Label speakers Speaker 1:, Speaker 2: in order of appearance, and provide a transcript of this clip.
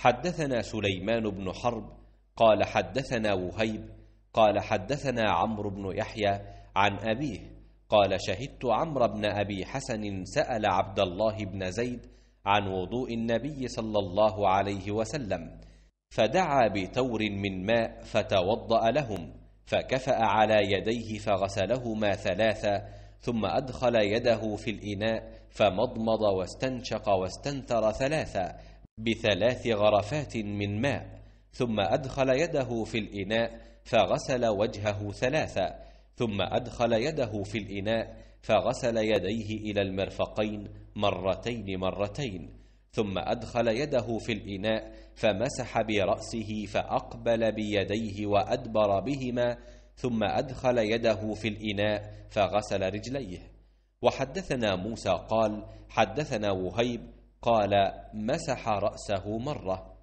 Speaker 1: حدثنا سليمان بن
Speaker 2: حرب قال حدثنا وهيب قال حدثنا عمرو بن يحيى عن أبيه قال شهدت عمرو بن أبي حسن سأل عبد الله بن زيد عن وضوء النبي صلى الله عليه وسلم فدعا بتور من ماء فتوضأ لهم فكفأ على يديه فغسلهما ثلاثا ثم أدخل يده في الإناء فمضمض واستنشق واستنثر ثلاثا بثلاث غرفات من ماء ثم أدخل يده في الإناء فغسل وجهه ثلاثا ثم أدخل يده في الإناء فغسل يديه إلى المرفقين مرتين مرتين ثم أدخل يده في الإناء فمسح برأسه فأقبل بيديه وأدبر بهما ثم أدخل يده في الإناء فغسل رجليه وحدثنا موسى قال حدثنا
Speaker 1: وهيب قال مسح رأسه مرة